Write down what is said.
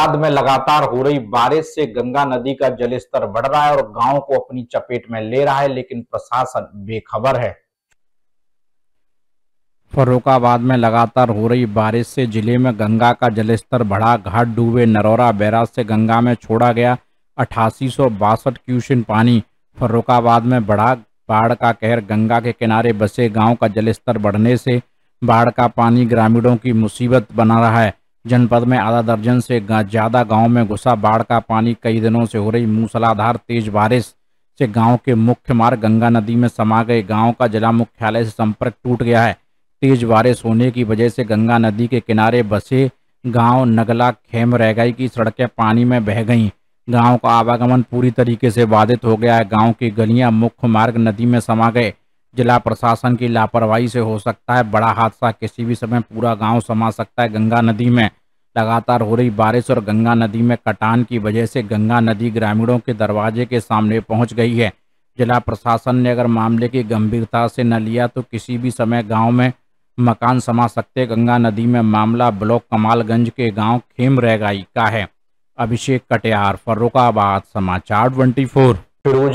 बरसात में लगातार हो रही बारिश से गंगा नदी का जलस्तर बढ़ रहा है और गांव को अपनी चपेट में ले रहा है लेकिन प्रशासन बेखबर है फरुखाबाद में लगातार हो रही बारिश से जिले में गंगा का जलस्तर बढ़ा घाट डूबे नरौरा बैराज से गंगा में छोड़ा गया अठासी सौ बासठ क्यूशन पानी फर्रुखाबाद में बढ़ा बाढ़ का कहर गंगा के किनारे बसे गांव का जलस्तर बढ़ने से बाढ़ का पानी ग्रामीणों की मुसीबत बना रहा है जनपद में आधा दर्जन से ज़्यादा गाँव में घुसा बाढ़ का पानी कई दिनों से हो रही मूसलाधार तेज बारिश से गांव के मुख्य मार्ग गंगा नदी में समा गए गांव का जिला मुख्यालय से संपर्क टूट गया है तेज बारिश होने की वजह से गंगा नदी के किनारे बसे गांव नगला खेम रह गई की सड़कें पानी में बह गई गाँव का आवागमन पूरी तरीके से बाधित हो गया है गाँव की गलियां मुख्य मार्ग नदी में समा गए जिला प्रशासन की लापरवाही से हो सकता है बड़ा हादसा किसी भी समय पूरा गांव समा सकता है गंगा नदी में लगातार हो रही बारिश और गंगा नदी में कटान की वजह से गंगा नदी ग्रामीणों के दरवाजे के सामने पहुंच गई है जिला प्रशासन ने अगर मामले की गंभीरता से न लिया तो किसी भी समय गांव में मकान समा सकते गंगा नदी में मामला ब्लॉक कमालगंज के गांव खेम रैगाई का है अभिषेक कटियार फर्रुखाबाद समाचार ट्वेंटी फोर